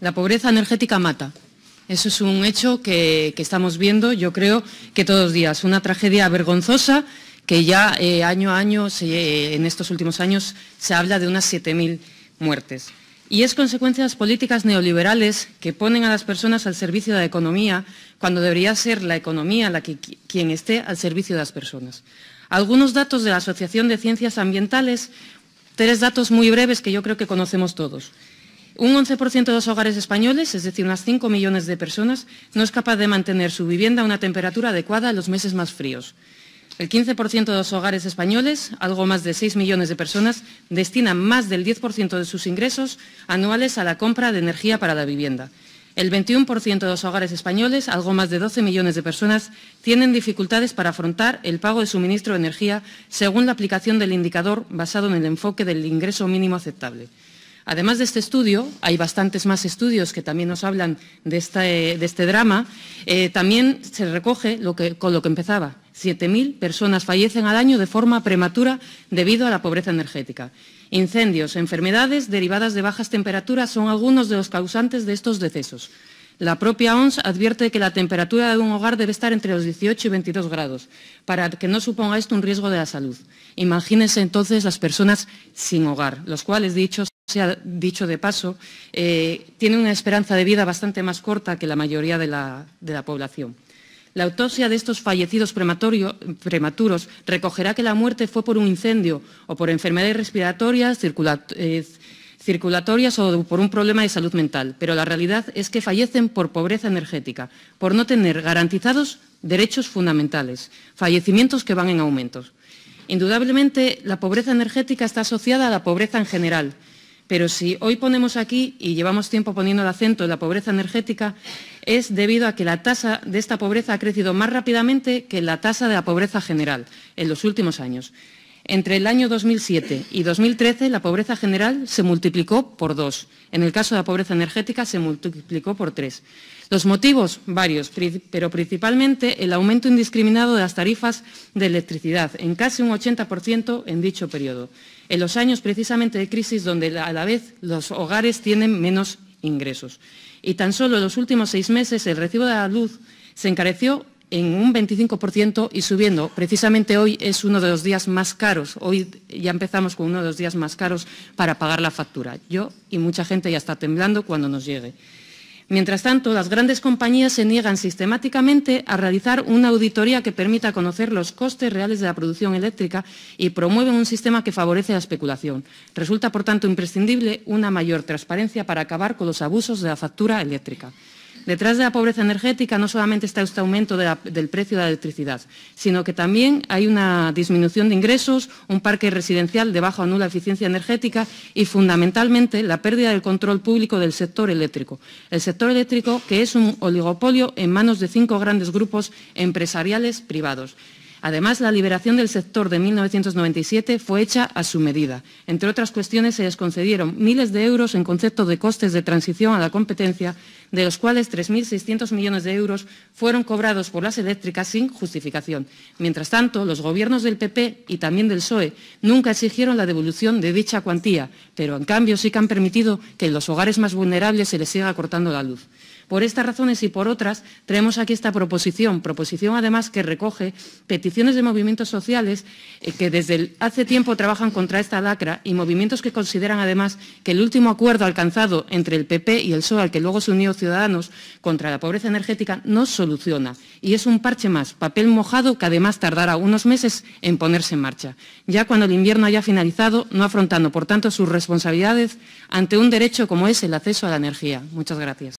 La pobreza energética mata. Eso es un hecho que, estamos viendo, yo creo, que todos los días. Una tragedia vergonzosa que ya eh, año a año, eh, en estos últimos años, se habla de unas 7.000 muertes. Y es consecuencia de las políticas neoliberales que ponen a las personas al servicio de la economía, cuando debería ser la economía la que quien esté al servicio de las personas. Algunos datos de la Asociación de Ciencias Ambientales, tres datos muy breves que yo creo que conocemos todos. Un 11% de los hogares españoles, es decir, unas 5 millones de personas, no es capaz de mantener su vivienda a una temperatura adecuada en los meses más fríos. El 15% de los hogares españoles, algo más de 6 millones de personas, destina más del 10% de sus ingresos anuales a la compra de energía para la vivienda. El 21% de los hogares españoles, algo más de 12 millones de personas, tienen dificultades para afrontar el pago de suministro de energía según la aplicación del indicador basado en el enfoque del ingreso mínimo aceptable. Además de este estudio, hay bastantes más estudios que también nos hablan de eh, este, drama, eh, también se recoge con lo que empezaba. 7.000 personas fallecen al año de forma prematura debido a la pobreza energética. Incendios, enfermedades derivadas de bajas temperaturas son algunos de los causantes de estos decesos. La propia ONS advierte que la temperatura de un hogar debe estar entre los 18 y 22 grados, para que no suponga esto un riesgo de la salud. Imagínense entonces las personas sin hogar, los cuales dichos. ...se ha dicho de paso, eh, tiene una esperanza de vida bastante más corta que la mayoría de la, población. La autopsia de estos fallecidos prematuros recogerá que la muerte fue por un incendio o por enfermedades respiratorias, eh, circulatorias o por un problema de salud mental, pero la realidad es que fallecen por pobreza energética, por no tener garantizados derechos fundamentales, fallecimientos que van en aumento. Indudablemente, la pobreza energética está asociada a la pobreza en general, pero si hoy ponemos aquí y llevamos tiempo poniendo el acento en la pobreza energética, es debido a que la tasa de esta pobreza ha crecido más rápidamente que la tasa de la pobreza general en los últimos años. Entre el año 2007 y 2013, la pobreza general se multiplicó por dos. En el caso de la pobreza energética, se multiplicó por tres. Los motivos, varios, pero principalmente el aumento indiscriminado de las tarifas de electricidad, en casi un 80% en dicho periodo. En los años precisamente de crisis, donde a la vez los hogares tienen menos ingresos. Y tan solo en los últimos seis meses, el recibo de la luz se encareció en un 25% y subiendo. Precisamente hoy es uno de los días más caros. Hoy ya empezamos con uno de los días más caros para pagar la factura. Yo y mucha gente ya está temblando cuando nos llegue. Mientras tanto, las grandes compañías se niegan sistemáticamente a realizar una auditoría que permita conocer los costes reales de la producción eléctrica y promueven un sistema que favorece la especulación. Resulta, por tanto, imprescindible una mayor transparencia para acabar con los abusos de la factura eléctrica. Detrás de la pobreza energética no solamente está este aumento del precio de la electricidad, sino que también hay una disminución de ingresos, un parque residencial de baja o nula eficiencia energética y, fundamentalmente, la pérdida del control público del sector eléctrico. El sector eléctrico, que es un oligopolio en manos de cinco grandes grupos empresariales privados. Además, la liberación del sector de 1997 fue hecha a su medida. Entre otras cuestiones, se les concedieron miles de euros en concepto de costes de transición a la competencia, de los cuales 3.600 millones de euros fueron cobrados por las eléctricas sin justificación. Mientras tanto, los gobiernos del PP y también del PSOE nunca exigieron la devolución de dicha cuantía, pero en cambio sí que han permitido que en los hogares más vulnerables se les siga cortando la luz. Por estas razones y por otras traemos aquí esta proposición, proposición además que recoge peticiones de movimientos sociales eh, que desde hace tiempo trabajan contra esta lacra y movimientos que consideran además que el último acuerdo alcanzado entre el PP y el PSOE, al que luego se unió Ciudadanos contra la pobreza energética, no soluciona y es un parche más, papel mojado que además tardará unos meses en ponerse en marcha. Ya cuando el invierno haya finalizado, no afrontando por tanto sus responsabilidades ante un derecho como es el acceso a la energía. Muchas gracias.